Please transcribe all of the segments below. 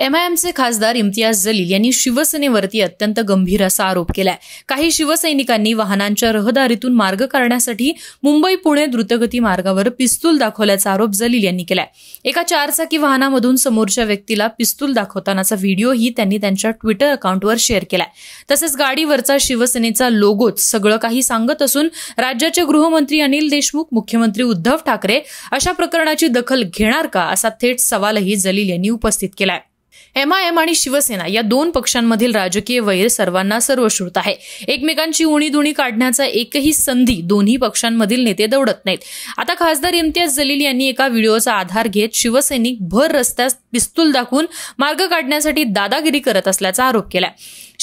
एमआयएमचे खासदार इम्तियाज जलील यांनी शिवसेनेवरती अत्यंत गंभीर असा आरोप केलाय काही शिवसैनिकांनी वाहनांच्या रहदारीतून मार्ग करण्यासाठी मुंबई पुणे द्रुतगती मार्गावर पिस्तूल दाखवल्याचा आरोप जलील यांनी केलाय एका चारचाकी वाहनामधून समोरच्या व्यक्तीला पिस्तूल दाखवतानाचा व्हिडिओही त्यांनी त्यांच्या ट्विटर अकाउंटवर शेअर केलाय तसंच गाडीवरचा शिवसेनेचा लोगोच सगळं काही सांगत असून राज्याचे गृहमंत्री अनिल देशमुख मुख्यमंत्री उद्धव ठाकरे अशा प्रकरणाची दखल घेणार का असा थेट सवालही जलील यांनी उपस्थित केलाय एमआयएम आणि शिवसेना या दोन पक्षांमधील राजकीय वैर सर्वांना सर्वश्रुत आहे एकमेकांची उणीदुणी काढण्याचा एकही संधी दोन्ही पक्षांमधील नेते दौडत नाहीत आता खासदार इम्तियाज जलील यांनी एका व्हिडिओचा आधार घेत शिवसैनिक भर रस्त्यात पिस्तूल दाखवून मार्ग काढण्यासाठी दादागिरी करत असल्याचा आरोप केला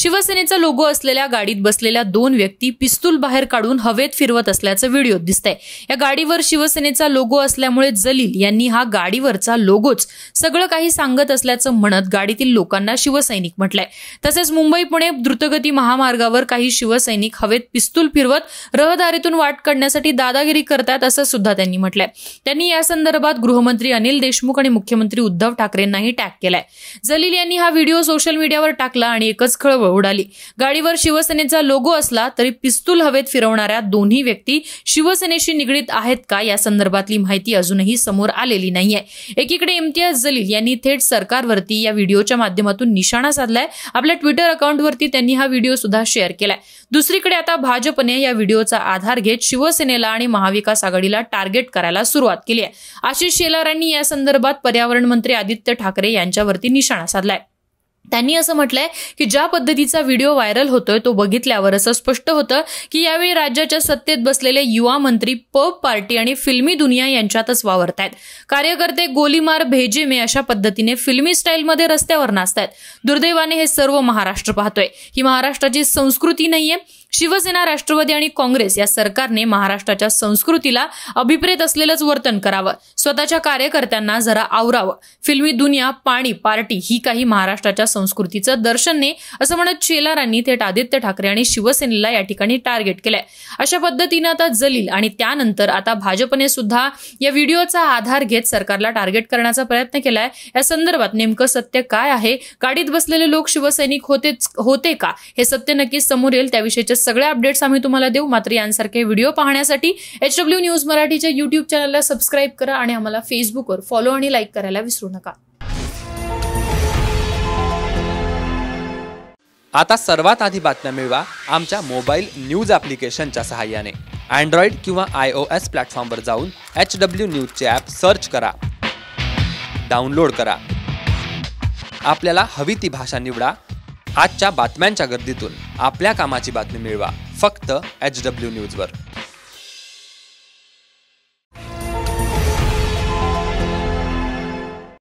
शिवसेनेचा लोगो असलेल्या गाडीत बसलेल्या दोन व्यक्ती पिस्तूल बाहेर काढून हवेत फिरवत असल्याचं व्हिडिओ दिसतंय या गाडीवर शिवसेनेचा लोगो असल्यामुळे जलील यांनी हा गाडीवरचा लोगोच सगळं काही सांगत असल्याचं म्हणत गाडीतील लोकांना शिवसैनिक म्हटलंय तसंच मुंबई पुणे द्रुतगती महामार्गावर काही शिवसैनिक हवेत पिस्तूल फिरवत रहदारीतून वाट काढण्यासाठी दादागिरी करतात असं सुद्धा त्यांनी म्हटलंय त्यांनी या संदर्भात गृहमंत्री अनिल देशमुख आणि मुख्यमंत्री उद्धव ठाकरे ठाकरेंनाही टॅग केलाय जलील यांनी हा व्हिडिओ सोशल मीडियावर टाकला आणि एकच खळबळ उडाली गाडीवर शिवसेनेचा लोगो असला तरी पिस्तूल हवेत फिरवणाऱ्या दोन्ही व्यक्ती शिवसेनेशी निगडीत आहेत का या संदर्भातली माहिती अजूनही समोर आलेली नाहीये एकीकडे इम्तियाज जलील यांनी थेट सरकारवरती या व्हिडिओच्या माध्यमातून निशाणा साधलाय आपल्या ट्विटर अकाउंटवरती त्यांनी हा व्हिडिओ सुद्धा शेअर केलाय दुसरीकडे आता भाजपने या व्हिडिओचा आधार घेत शिवसेनेला आणि महाविकास आघाडीला टार्गेट करायला सुरुवात केली आहे आशिष शेलारांनी या संदर्भात पर्यावरण मंत्री आदित्य आदित्य ठाकरे यांच्यावरती निशाणा साधलाय त्यांनी असं म्हटलंय की ज्या पद्धतीचा व्हिडिओ व्हायरल होतोय तो बघितल्यावर असं स्पष्ट होतं की यावेळी राज्याच्या सत्तेत बसलेले युवा मंत्री पब पार्टी आणि फिल्मी दुनिया यांच्यातच वावरतायत कार्यकर्ते गोलीमार मे अशा पद्धतीने फिल्मी स्टाईलमध्ये रस्त्यावर नाचतायत दुर्दैवाने हे सर्व महाराष्ट्र पाहतोय ही महाराष्ट्राची संस्कृती नाहीये शिवसेना राष्ट्रवादी आणि काँग्रेस या सरकारने महाराष्ट्राच्या संस्कृतीला अभिप्रेत असलेलंच वर्तन करावं स्वतःच्या कार्यकर्त्यांना जरा आवरावं फिल्मी दुनिया पाणी पार्टी ही काही महाराष्ट्राच्या संस्कृतीचं दर्शन नाही असं म्हणत शेलारांनी थेट आदित्य ठाकरे आणि शिवसेनेला या ठिकाणी टार्गेट केलंय अशा पद्धतीनं आता जलील आणि त्यानंतर आता भाजपने सुद्धा या व्हिडिओचा आधार घेत सरकारला टार्गेट करण्याचा प्रयत्न केलाय या संदर्भात नेमकं सत्य काय आहे गाडीत बसलेले लोक शिवसैनिक होतेच होते का हे सत्य नक्कीच समोर येईल त्याविषयीचे सगळे अपडेट्स आम्ही तुम्हाला देऊ मात्र यांसारखे व्हिडिओ पाहण्यासाठी एच डब्ल्यू न्यूज मराठीच्या युट्यूब चॅनलला सबस्क्राईब करा आणि आम्हाला फेसबुकवर फॉलो आणि लाईक करायला विसरू नका आता सर्वात आधी बातम्या मिळवा आमच्या मोबाईल न्यूज ॲप्लिकेशनच्या सहाय्याने अँड्रॉइड किंवा आय ओ एस प्लॅटफॉर्मवर जाऊन एच डब्ल्यू न्यूजचे ॲप सर्च करा डाउनलोड करा आपल्याला हवी ती भाषा निवडा आजच्या बातम्यांच्या गर्दीतून आपल्या कामाची बातमी मिळवा फक्त एच डब्ल्यू न्यूजवर